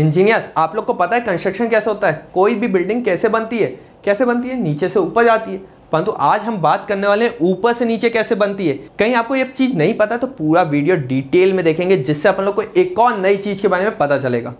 engineers आप लोग को पता है कंस्ट्रक्शन कैसे होता है कोई भी बिल्डिंग कैसे बनती है कैसे बनती है नीचे से ऊपर जाती है परंतु आज हम बात करने वाले हैं ऊपर से नीचे कैसे बनती है कहीं आपको ये चीज़ नहीं पता तो पूरा वीडियो डिटेल में देखेंगे जिससे अपन लोग को एक और नई चीज़ के बारे में पता चलेगा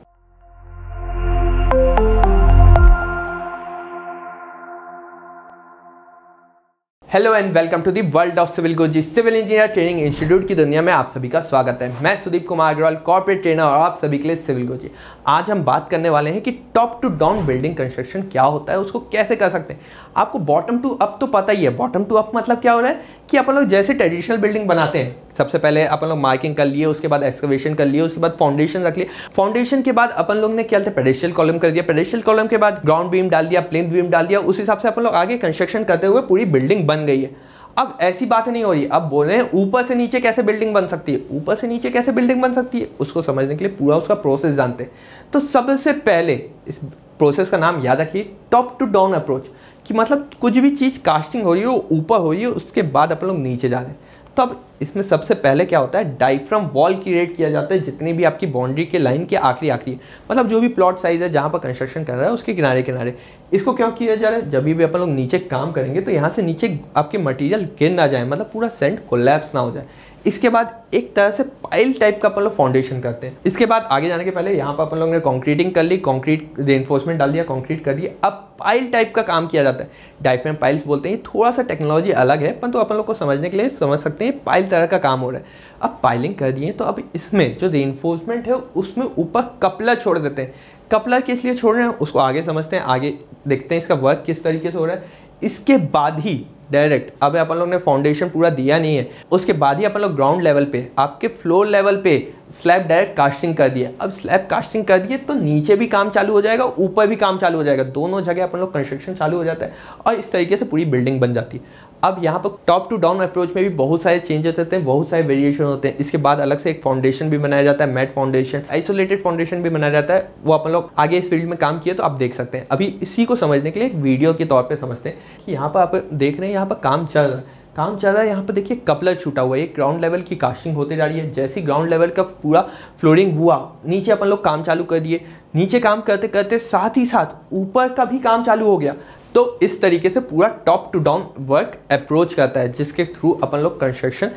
hello and welcome to the world of civil coaching civil engineer training institute की दुनिया में आप सभी का स्वागत है मैं सुदीप कुमार अग्रवाल कॉर्पोरेट ट्रेनर और आप सभी के लिए सिविल कोचिंग आज हम बात करने वाले हैं कि top to down building construction क्या होता है उसको कैसे कर सकते हैं आपको बॉटम टू अप तो पता ही है बॉटम टू अप मतलब क्या हो रहा है कि आप लोग जैसे ट्रेडिशनल बिल्डिंग बनाते हैं सबसे पहले अपन लोग मार्किंग कर लिए उसके बाद एक्सकवेशन कर लिए उसके बाद फाउंडेशन रख लिए फाउंडेशन के बाद अपन लोग ने क्या था पेडेशियल कॉलम कर दिया पेडेशियल कॉलम के बाद ग्राउंड बीम डाल दिया प्लेन बीम डाल दिया उस हिसाब से अपन लोग आगे कंस्ट्रक्शन करते हुए पूरी बिल्डिंग बन गई है अब ऐसी बात नहीं हो रही अब बोल रहे हैं ऊपर से नीचे कैसे बिल्डिंग बन सकती है ऊपर से नीचे कैसे बिल्डिंग बन सकती है उसको समझने के लिए पूरा उसका प्रोसेस जानते हैं तो सबसे पहले इस प्रोसेस का नाम याद रखिए टॉप टू डाउन अप्रोच कि मतलब कुछ भी चीज़ कास्टिंग हो रही हो ऊपर हो रही हो उसके बाद अपन लोग नीचे जा रहे हैं तो अब इसमें सबसे पहले क्या होता है डाइफ्रम वॉल क्रिएट किया जाता है जितनी भी आपकी बाउंड्री के लाइन के आखिरी आखिरी मतलब जो भी प्लॉट साइज है जहाँ पर कंस्ट्रक्शन कर रहा है उसके किनारे किनारे इसको क्यों किया जा रहा है जब भी अपन लोग नीचे काम करेंगे तो यहाँ से नीचे आपके मटेरियल गिर ना जाए मतलब पूरा सेंट कोलैप्स ना हो जाए इसके बाद एक तरह से पाइल टाइप का अपन लोग फाउंडेशन करते हैं इसके बाद आगे जाने के पहले यहाँ पर अपन लोग ने कॉन्क्रीटिंग कर ली कॉन्क्रीट रेनफोर्समेंट डाल दिया कॉन्क्रीट कर दिया अब पाइल टाइप का काम किया जाता है डाइफ्रेम पाइल्स बोलते हैं थोड़ा सा टेक्नोलॉजी अलग है पर तो अपन लोग को समझने के लिए समझ सकते हैं पाइल पाइल तरह का काम हो रहा है अब पाइलिंग कर दिए तो अब इसमें जो रेनफोर्समेंट है उसमें ऊपर कपला छोड़ देते हैं कपला किस लिए छोड़ रहे हैं उसको आगे समझते हैं आगे देखते हैं इसका वर्क किस तरीके से हो रहा है इसके बाद ही डायरेक्ट अब अपन लोग ने फाउंडेशन पूरा दिया नहीं है उसके बाद ही अपन लोग ग्राउंड लेवल पे आपके फ्लोर लेवल पे स्लैब डायरेक्ट कास्टिंग कर दिए अब स्लैब कास्टिंग कर दिए तो नीचे भी काम चालू हो जाएगा ऊपर भी काम चालू हो जाएगा दोनों जगह अपन लोग कंस्ट्रक्शन चालू हो जाता है और इस तरीके से पूरी बिल्डिंग बन जाती है अब यहाँ पर टॉप टू डाउन अप्रोच में भी बहुत सारे चेंजेस होते हैं बहुत सारे वेरिएशन होते हैं इसके बाद अलग से एक फाउंडेशन भी बनाया जाता है मैट फाउंडेशन आइसोलेटेड फाउंडेशन भी बनाया जाता है वो अपन लोग आगे इस फील्ड में काम किए तो आप देख सकते हैं अभी इसी को समझने के लिए एक वीडियो के तौर पर समझते हैं कि यहाँ पर आप देख रहे हैं यहाँ पर काम चल रहा है काम चल रहा है यहाँ पर देखिए कपलर छूटा हुआ है ये ग्राउंड लेवल की कास्टिंग होते जा रही है जैसे ग्राउंड लेवल का पूरा फ्लोरिंग हुआ नीचे अपन लोग काम चालू कर दिए नीचे काम करते करते साथ ही साथ ऊपर का भी काम चालू हो गया तो इस तरीके से पूरा top to down work approach करता है जिसके थ्रू अपन लोग कंस्ट्रक्शन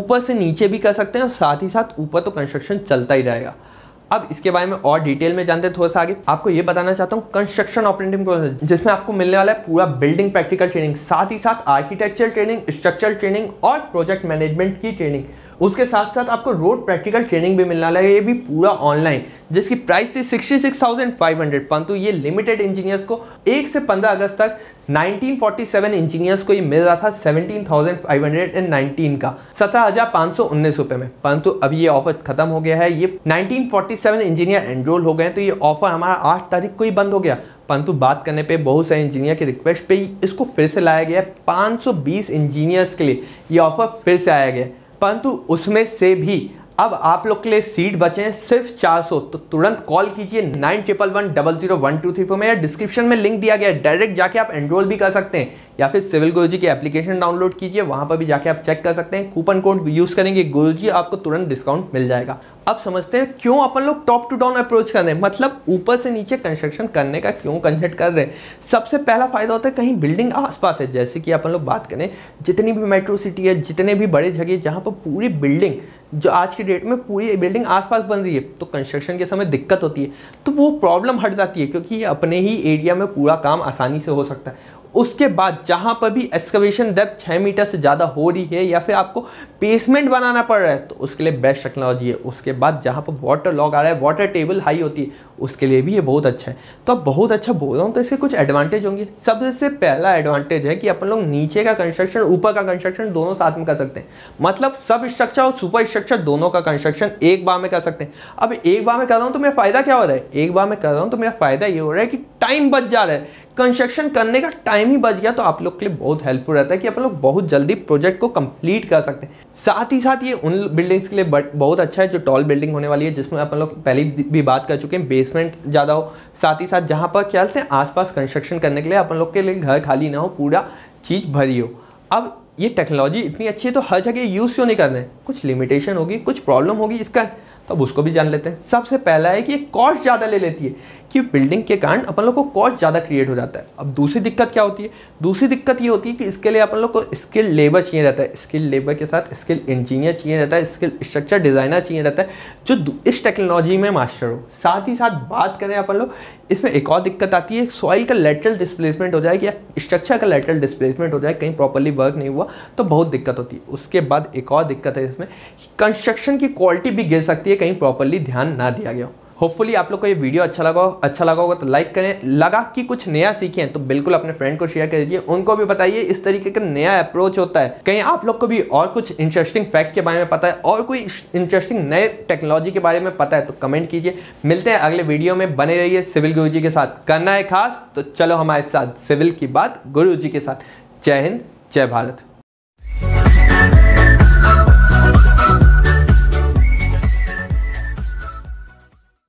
ऊपर से नीचे भी कर सकते हैं और साथ ही साथ ऊपर तो कंस्ट्रक्शन चलता ही रहेगा अब इसके बारे में और डिटेल में जानते हैं थोड़ा सा आगे आपको ये बताना चाहता हूँ कंस्ट्रक्शन ऑपरेटिंग प्रोसेस जिसमें आपको मिलने वाला है पूरा बिल्डिंग प्रैक्टिकल ट्रेनिंग साथ ही साथ आर्किटेक्चर ट्रेनिंग स्ट्रक्चर ट्रेनिंग और प्रोजेक्ट मैनेजमेंट की ट्रेनिंग उसके साथ साथ आपको रोड प्रैक्टिकल ट्रेनिंग भी मिलना लगा ये भी पूरा ऑनलाइन जिसकी प्राइस थी sixty six thousand five hundred परंतु ये लिमिटेड इंजीनियर्स को एक से पंद्रह अगस्त तक 1947 इंजीनियर्स को ये मिल रहा था 17,519 का सत्रह हजार पाँच सौ उन्नीस रुपये में परंतु अब ये ऑफर खत्म हो गया है ये 1947 इंजीनियर एनरोल हो गए तो ये ऑफर हमारा आठ तारीख को ही बंद हो गया परंतु बात करने पे बहुत सारे इंजीनियर की रिक्वेस्ट पे इसको फिर से लाया गया है बीस इंजीनियर्स के लिए ये ऑफर फिर से आया गया है परंतु उसमें से भी अब आप लोग के लिए सीट बचे हैं सिर्फ 400 तो तुरंत कॉल कीजिए nine triple one double zero one two three four में डिस्क्रिप्शन में लिंक दिया गया है डायरेक्ट जाके आप एनरोल भी कर सकते हैं या फिर सिविल गुरुजी की एप्लीकेशन डाउनलोड कीजिए वहाँ पर भी जाके आप चेक कर सकते हैं कूपन कोड यूज़ करेंगे गुरुजी आपको तुरंत डिस्काउंट मिल जाएगा अब समझते हैं क्यों अपन लोग टॉप टू डाउन अप्रोच कर रहे हैं मतलब ऊपर से नीचे कंस्ट्रक्शन करने का क्यों कंसेप्ट कर रहे हैं सबसे पहला फ़ायदा होता है कहीं बिल्डिंग आसपास है जैसे कि अपन लोग बात करें जितनी भी मेट्रो सिटी है जितने भी बड़े जगह जहाँ पर पूरी बिल्डिंग जो आज की डेट में पूरी बिल्डिंग आसपास बन रही है तो कंस्ट्रक्शन के समय दिक्कत होती है तो वो प्रॉब्लम हट जाती है क्योंकि अपने ही एरिया में पूरा काम आसानी से हो सकता है उसके बाद जहाँ पर भी एक्सकवेशन डेप्थ छः मीटर से ज़्यादा हो रही है या फिर आपको पेसमेंट बनाना पड़ रहा है तो उसके लिए बेस्ट टेक्नोलॉजी है उसके बाद जहाँ पर वाटर लॉग आ रहा है वाटर टेबल हाई होती है उसके लिए भी ये बहुत अच्छा है तो अब बहुत अच्छा बोल रहा हूँ तो इसके कुछ एडवांटेज होंगे सबसे पहला एडवांटेज है कि अपन लोग नीचे का कंस्ट्रक्शन ऊपर का कंस्ट्रक्शन दोनों साथ में कर सकते हैं मतलब सब स्ट्रक्चर और सुपर स्ट्रक्चर दोनों का कंस्ट्रक्शन एक बार में कर सकते हैं अब एक बार में कर रहा हूँ तो मेरा फ़ायदा क्या हो रहा है एक बार में कर रहा हूँ तो मेरा फ़ायदा ये हो रहा है कि टाइम बच जा रहा है कंस्ट्रक्शन करने का टाइम टाइम ही बच गया तो आप लोग के लिए बहुत हेल्पफुल रहता है कि आप लोग बहुत जल्दी प्रोजेक्ट को कंप्लीट कर सकते हैं साथ ही साथ ये उन बिल्डिंग्स के लिए बहुत अच्छा है जो टॉल बिल्डिंग होने वाली है जिसमें आप लोग पहले भी बात कर चुके हैं बेसमेंट ज़्यादा हो साथ ही साथ जहाँ पर क्या हैं आसपास कंस्ट्रक्शन करने के लिए अपन लोग के लिए घर खाली ना हो पूरा चीज़ भरी हो अब ये टेक्नोलॉजी इतनी अच्छी है तो हर जगह यूज़ क्यों नहीं करना है कुछ लिमिटेशन होगी कुछ प्रॉब्लम होगी इसका तो अब उसको भी जान लेते हैं सबसे पहला है कि कॉस्ट ज़्यादा ले लेती है कि बिल्डिंग के कारण अपन लोग को कॉस्ट ज़्यादा क्रिएट हो जाता है अब दूसरी दिक्कत क्या होती है दूसरी दिक्कत ये होती है कि इसके लिए अपन लोग को स्किल लेबर चाहिए रहता है स्किल लेबर के साथ स्किल इंजीनियर चाहिए रहता है स्किल स्ट्रक्चर डिज़ाइनर चाहिए रहता है जो इस टेक्नोलॉजी में मास्टर हो साथ ही साथ बात करें अपन लोग इसमें एक और दिक्कत आती है सॉइल का लेटरल डिस्प्लेसमेंट हो जाए या स्ट्रक्चर का लेटरल डिस्प्लेसमेंट हो जाए कहीं प्रॉपरली वर्क नहीं हुआ तो बहुत दिक्कत होती है उसके बाद एक और दिक्कत है इसमें कंस्ट्रक्शन की क्वालिटी भी गिर सकती है ये कहीं प्रॉपरली ध्यान ना दिया गया होपफुली आप लोग को ये वीडियो अच्छा लगा अच्छा लगा होगा तो लाइक करें लगा कि कुछ नया सीखें तो बिल्कुल अपने फ्रेंड को शेयर कर दीजिए उनको भी बताइए इस तरीके का नया अप्रोच होता है कहीं आप लोग को भी और कुछ इंटरेस्टिंग फैक्ट के बारे में पता है और कोई इंटरेस्टिंग नए टेक्नोलॉजी के बारे में पता है तो कमेंट कीजिए मिलते हैं अगले वीडियो में बने रहिए सिविल गुरु के साथ करना है खास तो चलो हमारे साथ सिविल की बात गुरु के साथ जय हिंद जय भारत